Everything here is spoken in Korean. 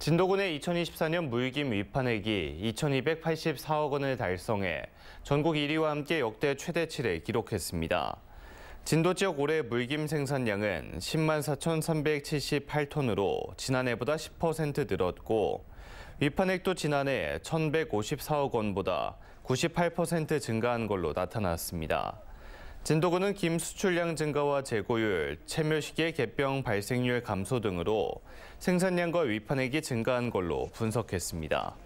진도군의 2024년 무익임 위판액이 2,284억 원을 달성해 전국 1위와 함께 역대 최대치를 기록했습니다. 진도 지역 올해 물김 생산량은 10만 4,378톤으로 지난해보다 10% 늘었고 위판액도 지난해 1,154억 원보다 98% 증가한 걸로 나타났습니다. 진도군은김 수출량 증가와 재고율, 채묘식의 개병 발생률 감소 등으로 생산량과 위판액이 증가한 걸로 분석했습니다.